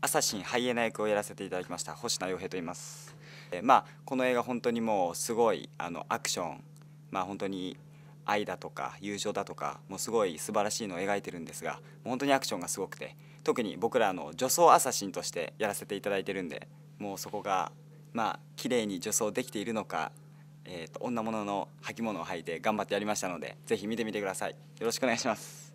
アサシンハイエナ役をやらせていただきました星名洋平と言います、えまあこの映画本当にもうすごいあのアクションまあ本当に愛だとか友情だとかもうすごい素晴らしいのを描いてるんですが本当にアクションがすごくて特に僕らの女装アサシンとしてやらせていただいてるんでもうそこがまあ綺麗に女装できているのか、えーと女物の履物を履いて頑張ってやりましたのでぜひ見てみてくださいよろしくお願いします